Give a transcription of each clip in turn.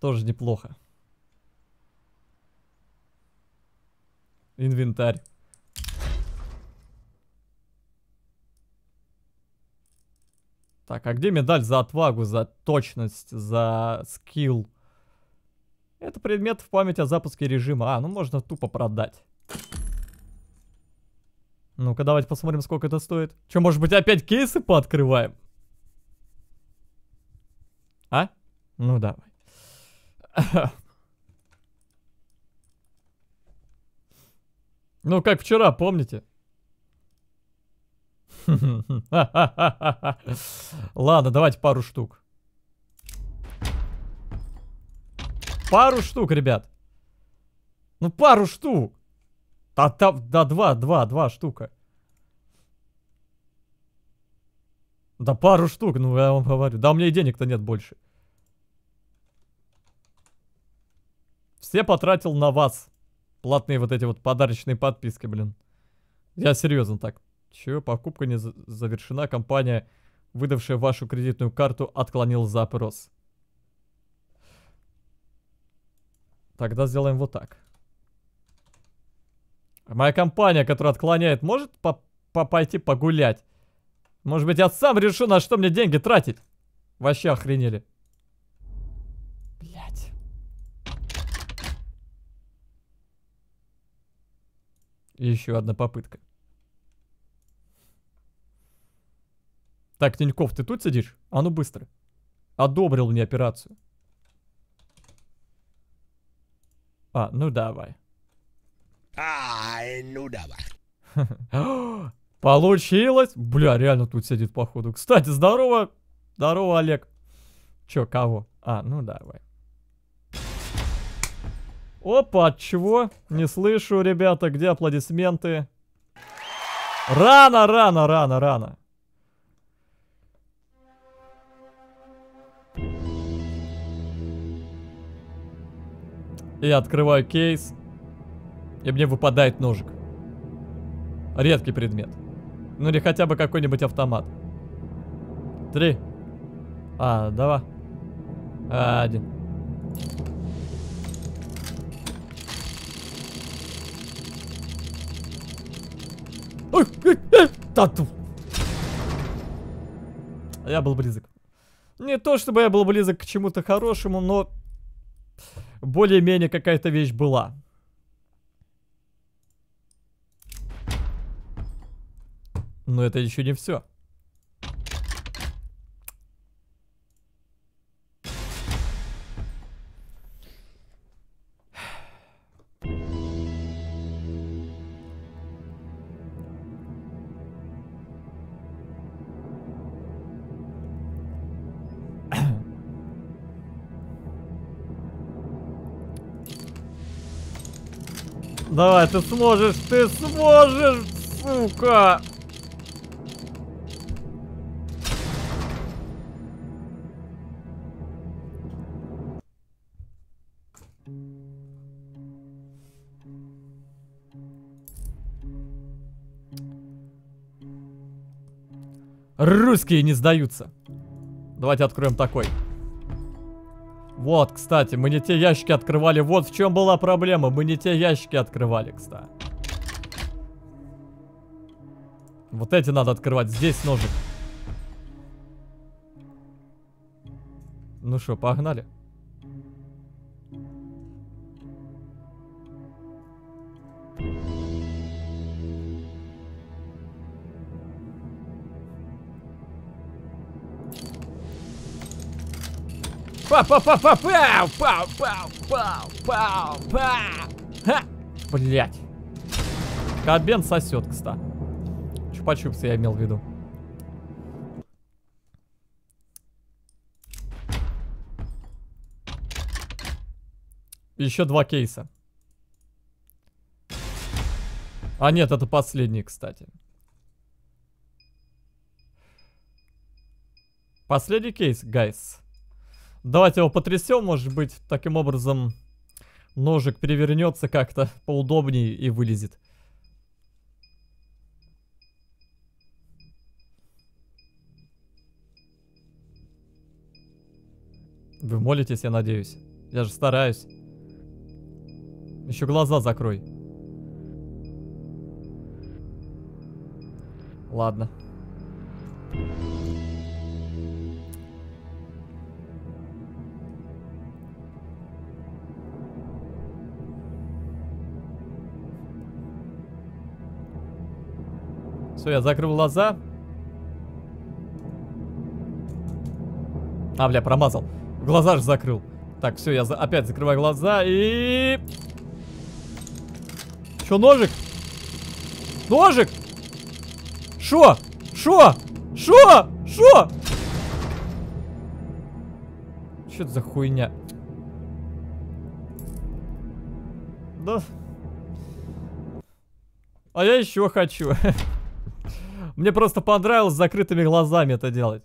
Тоже неплохо. Инвентарь. Так, а где медаль за отвагу, за точность, за скилл? Это предмет в память о запуске режима. А, ну можно тупо продать. Ну-ка, давайте посмотрим, сколько это стоит. Че, может быть, опять кейсы пооткрываем? А? Ну, давай. Ну, как вчера, помните? Ладно, давайте пару штук. Пару штук, ребят. Ну, пару штук. Да, да, да, два, два, два штука. Да пару штук, ну я вам говорю. Да у меня и денег-то нет больше. Все потратил на вас. Платные вот эти вот подарочные подписки, блин. Я серьезно так. Чего? Покупка не завершена. Компания, выдавшая вашу кредитную карту, отклонил запрос. Тогда сделаем вот так. А моя компания, которая отклоняет, может по по пойти погулять? Может быть, я сам решу, на что мне деньги тратить? Вообще охренели. Еще одна попытка. Так, Тиньков, ты тут сидишь? А ну быстро. Одобрил мне операцию. А, ну давай. А, ну давай. Получилось. Бля, реально тут сидит походу. Кстати, здорово. Здорово, Олег. Чё, кого? А, ну давай. Опа, от чего? Не слышу, ребята, где аплодисменты? Рано, рано, рано, рано. Я открываю кейс. И мне выпадает ножик. Редкий предмет. Ну или хотя бы какой-нибудь автомат. Три. А, давай. Один. Э, Тату. А я был близок. Не то, чтобы я был близок к чему-то хорошему, но... Более-менее какая-то вещь была. Но это еще не все. Давай, ты сможешь, ты сможешь, сука! Русские не сдаются. Давайте откроем такой. Вот, кстати, мы не те ящики открывали. Вот в чем была проблема. Мы не те ящики открывали, кстати. Вот эти надо открывать. Здесь ножик. Ну что, погнали па па па па па па па па па пау Ха! Блять! Кабен сосет, кста. Чупа-чупсы я имел в виду. Еще два кейса. А нет, это последний, кстати. Последний кейс, гайс. Давайте его потрясем, может быть, таким образом ножик перевернется как-то поудобнее и вылезет. Вы молитесь, я надеюсь. Я же стараюсь. Еще глаза закрой. Ладно. Все, я закрыл глаза. А, бля, промазал. Глаза же закрыл. Так, все, я за... опять закрываю глаза и... Что, ножик? Ножик? Шо? Шо? Шо? Шо? Что это за хуйня? Да. А я еще хочу. Мне просто понравилось с закрытыми глазами это делать.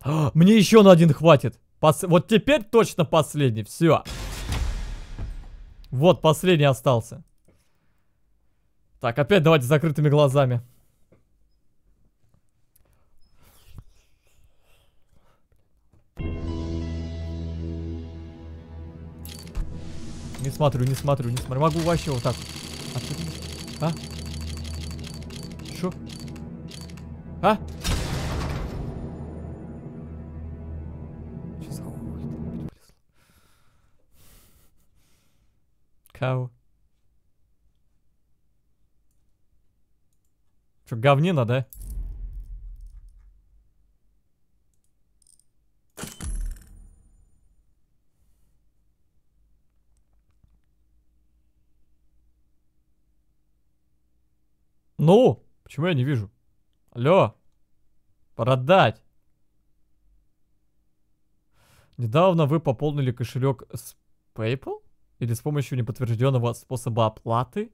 А, мне еще на один хватит. Пос... Вот теперь точно последний. Все. Вот, последний остался. Так, опять давайте с закрытыми глазами. Не смотрю, не смотрю, не смотрю. Могу вообще вот так. А? А? Кау. Что, говнина, да? Ну, почему я не вижу? Алло. Продать. Недавно вы пополнили кошелек с PayPal или с помощью неподтвержденного способа оплаты,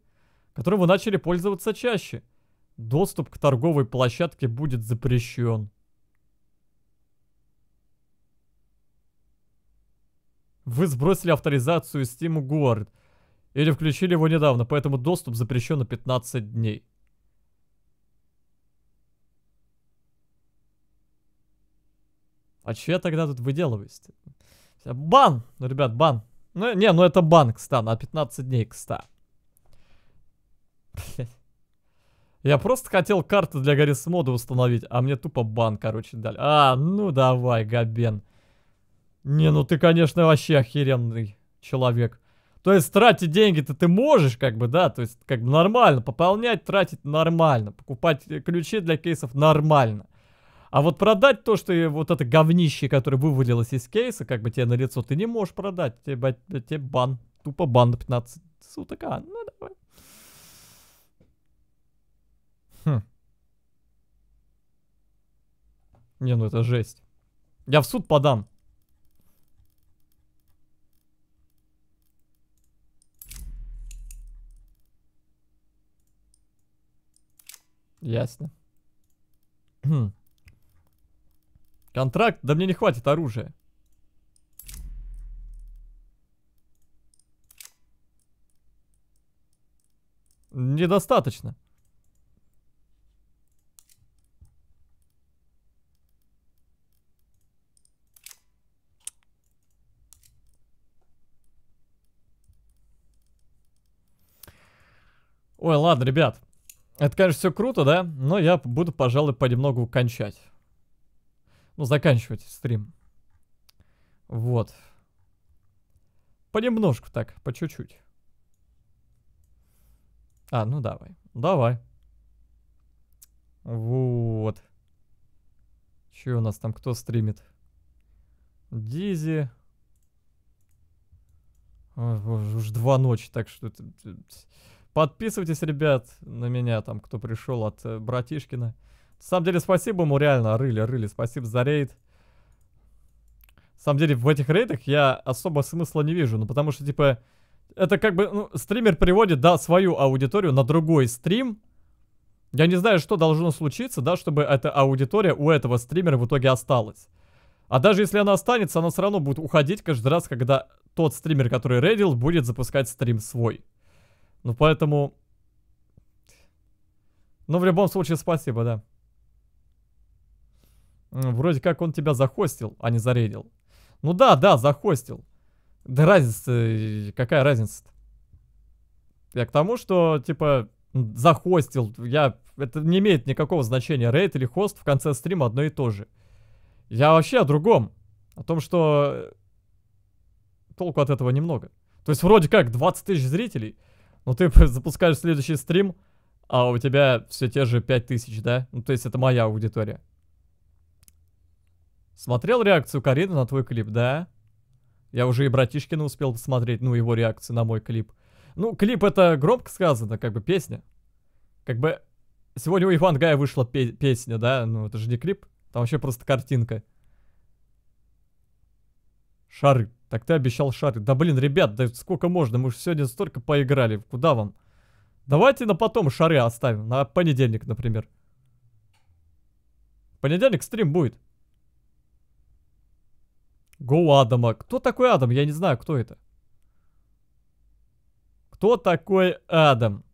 которым вы начали пользоваться чаще. Доступ к торговой площадке будет запрещен. Вы сбросили авторизацию Steam Guard или включили его недавно, поэтому доступ запрещен на 15 дней. А че я тогда тут выделываюсь? Бан! Ну, ребят, бан. Ну, не, ну это бан, кста, на 15 дней, кста. Я просто хотел карты для Гаррис Мода установить, а мне тупо бан, короче, дали. А, ну давай, Габен. Не, ну ты, конечно, вообще охеренный человек. То есть тратить деньги-то ты можешь, как бы, да, то есть как бы нормально, пополнять, тратить нормально, покупать э, ключи для кейсов нормально. А вот продать то, что вот это говнище, которое вывалилось из кейса, как бы тебе на лицо, ты не можешь продать. Тебе, тебе бан. Тупо бан на 15 суток. А, ну давай. Хм. Не, ну это жесть. Я в суд подам. Ясно. Хм. Контракт? Да мне не хватит оружия. Недостаточно. Ой, ладно, ребят. Это, конечно, все круто, да? Но я буду, пожалуй, понемногу кончать. Ну, заканчивать стрим. Вот. Понемножку так, по чуть-чуть. А, ну давай. Давай. Вот. Че у нас там, кто стримит? Дизи. Уж два ночи, так что... Подписывайтесь, ребят, на меня, там, кто пришел от э, братишкина. На самом деле, спасибо ему реально, рыли, рыли. Спасибо за рейд. На самом деле, в этих рейдах я особо смысла не вижу. Ну, потому что, типа, это как бы, ну, стример приводит, да, свою аудиторию на другой стрим. Я не знаю, что должно случиться, да, чтобы эта аудитория у этого стримера в итоге осталась. А даже если она останется, она все равно будет уходить каждый раз, когда тот стример, который рейдил, будет запускать стрим свой. Ну, поэтому... Ну, в любом случае, спасибо, да. Вроде как он тебя захостил, а не зарейдил. Ну да, да, захостил. Да разница, э, какая разница-то? Я к тому, что, типа, захостил, я... Это не имеет никакого значения, рейд или хост в конце стрима одно и то же. Я вообще о другом. О том, что... Э, толку от этого немного. То есть вроде как 20 тысяч зрителей, но ты запускаешь следующий стрим, а у тебя все те же 5 тысяч, да? Ну, то есть это моя аудитория. Смотрел реакцию Карины на твой клип, да? Я уже и братишкина успел посмотреть, ну, его реакцию на мой клип. Ну, клип это громко сказано, как бы песня. Как бы сегодня у Иван Гая вышла пе песня, да? Ну, это же не клип, там вообще просто картинка. Шары. Так ты обещал шары. Да блин, ребят, да сколько можно? Мы же сегодня столько поиграли. Куда вам? Давайте на потом шары оставим. На понедельник, например. Понедельник стрим будет. Гоу Адама. Кто такой Адам? Я не знаю, кто это. Кто такой Адам?